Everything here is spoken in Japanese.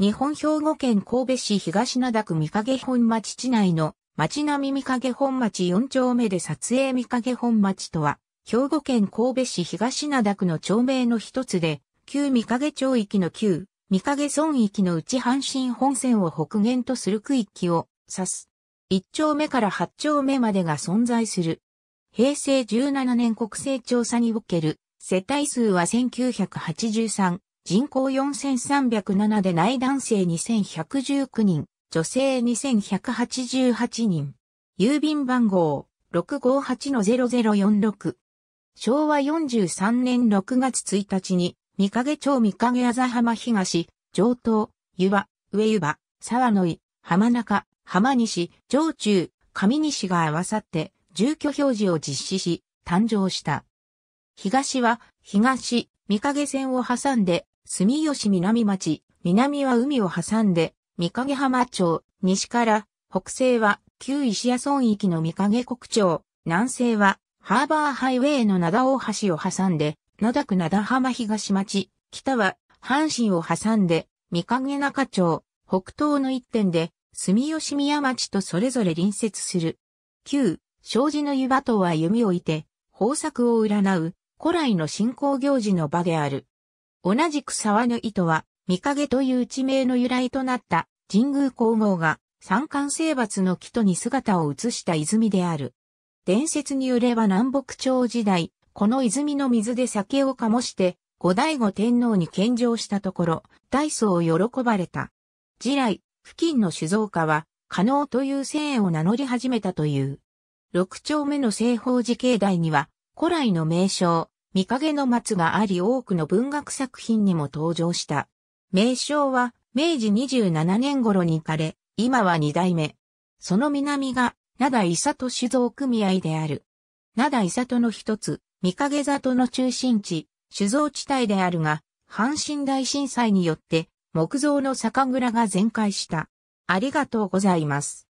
日本兵庫県神戸市東灘区三影本町地内の町並み三影本町4丁目で撮影三影本町とは、兵庫県神戸市東灘区の町名の一つで、旧三影町域の旧、三影村域の内阪神本線を北限とする区域を指す。1丁目から8丁目までが存在する。平成17年国勢調査における世帯数は1983、人口4307で内男性2119人、女性2188人。郵便番号658-0046。昭和43年6月1日に、三影町三影あざ浜東、上東、湯場、上湯場、沢野井、浜中、浜西、上中、上西が合わさって住居表示を実施し、誕生した。東は、東、三影線を挟んで、住吉南町、南は海を挟んで、三影浜町、西から、北西は旧石屋村域の三影国町、南西はハーバーハイウェイの灘大橋を挟んで、野田区灘浜東町、北は阪神を挟んで、三影中町、北東の一点で、住吉宮町とそれぞれ隣接する。旧、障子の湯場とは弓を射て、豊作を占う、古来の信仰行事の場である。同じく沢の糸は、三影という地名の由来となった神宮皇后が三冠征伐の木とに姿を移した泉である。伝説によれば南北朝時代、この泉の水で酒を醸して、後醍醐天皇に献上したところ、大層を喜ばれた。次来、付近の酒造家は、加納という姓を名乗り始めたという。六丁目の西方寺境内には、古来の名称、三影の松があり多くの文学作品にも登場した。名称は明治27年頃に枯れ、今は二代目。その南が、灘伊里酒造組合である。灘伊里の一つ、三影里の中心地、酒造地帯であるが、阪神大震災によって、木造の酒蔵が全壊した。ありがとうございます。